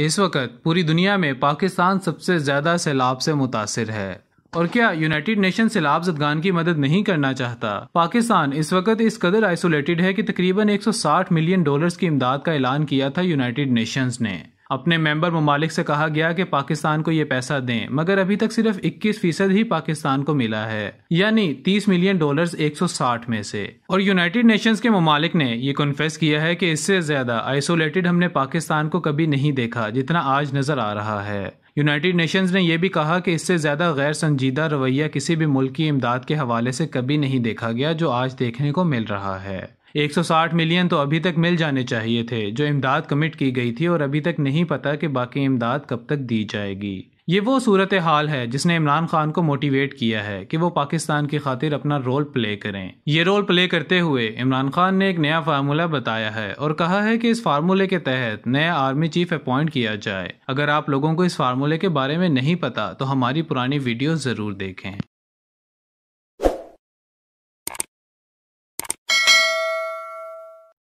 इस वक्त पूरी दुनिया में पाकिस्तान सबसे ज़्यादा सैलाब से मुतासर है और क्या यूनाइटेड नेशन सैलाब जदगान की मदद नहीं करना चाहता पाकिस्तान इस वक्त इस कदर आइसोलेटेड है कि तकरीबन 160 मिलियन डॉलर्स की इमदाद का ऐलान किया था यूनाइटेड नेशंस ने अपने मेंबर ममालिक से कहा गया कि पाकिस्तान को ये पैसा दें मगर अभी तक सिर्फ 21 फीसद ही पाकिस्तान को मिला है यानी 30 मिलियन डॉलर्स 160 में से और यूनाइटेड नेशंस के ममालिक ने ये कन्फेस किया है कि इससे ज्यादा आइसोलेटेड हमने पाकिस्तान को कभी नहीं देखा जितना आज नजर आ रहा है यूनाइटेड नेशंस ने यह भी कहा कि इससे ज़्यादा गैर संजीदा रवैया किसी भी मुल्क की इमदाद के हवाले से कभी नहीं देखा गया जो आज देखने को मिल रहा है 160 मिलियन तो अभी तक मिल जाने चाहिए थे जो इमदाद कमिट की गई थी और अभी तक नहीं पता कि बाकी इमदाद कब तक दी जाएगी ये वो सूरत हाल है जिसने इमरान खान को मोटिवेट किया है कि वो पाकिस्तान की खातिर अपना रोल प्ले करें ये रोल प्ले करते हुए इमरान खान ने एक नया फार्मूला बताया है और कहा है कि इस फार्मूले के तहत नया आर्मी चीफ अपॉइंट किया जाए अगर आप लोगों को इस फार्मूले के बारे में नहीं पता तो हमारी पुरानी वीडियो ज़रूर देखें